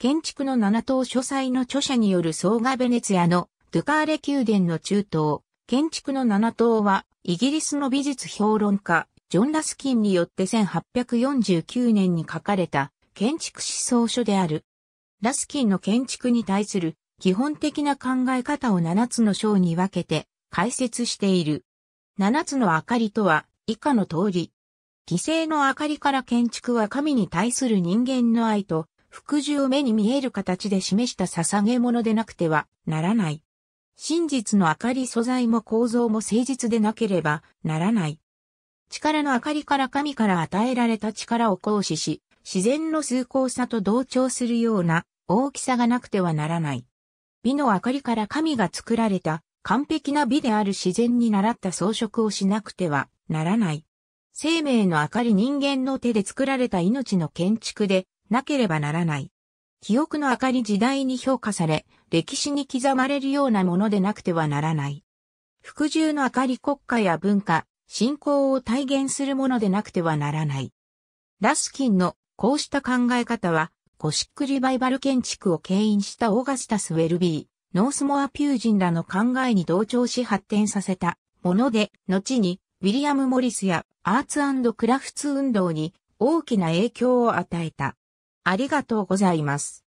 建築の七島書斎の著者による総画ベネツィアのドゥカーレ宮殿の中東、建築の七島は、イギリスの美術評論家、ジョン・ラスキンによって1849年に書かれた建築思想書である。ラスキンの建築に対する基本的な考え方を七つの章に分けて解説している。七つの明かりとは以下の通り。犠牲の明かりから建築は神に対する人間の愛と服従を目に見える形で示した捧げ物でなくてはならない。真実の明かり素材も構造も誠実でなければならない。力の明かりから神から与えられた力を行使し、自然の崇高さと同調するような大きさがなくてはならない。美の明かりから神が作られた完璧な美である自然に習った装飾をしなくてはならない。生命の明かり人間の手で作られた命の建築でなければならない。記憶の明かり時代に評価され、歴史に刻まれるようなものでなくてはならない。服従の明かり国家や文化、信仰を体現するものでなくてはならない。ラスキンのこうした考え方は、ゴシックリバイバル建築を牽引したオーガスタス・ウェルビー、ノースモア・ピュージンらの考えに同調し発展させたもので、後にウィリアム・モリスやアーツクラフツ運動に大きな影響を与えた。ありがとうございます。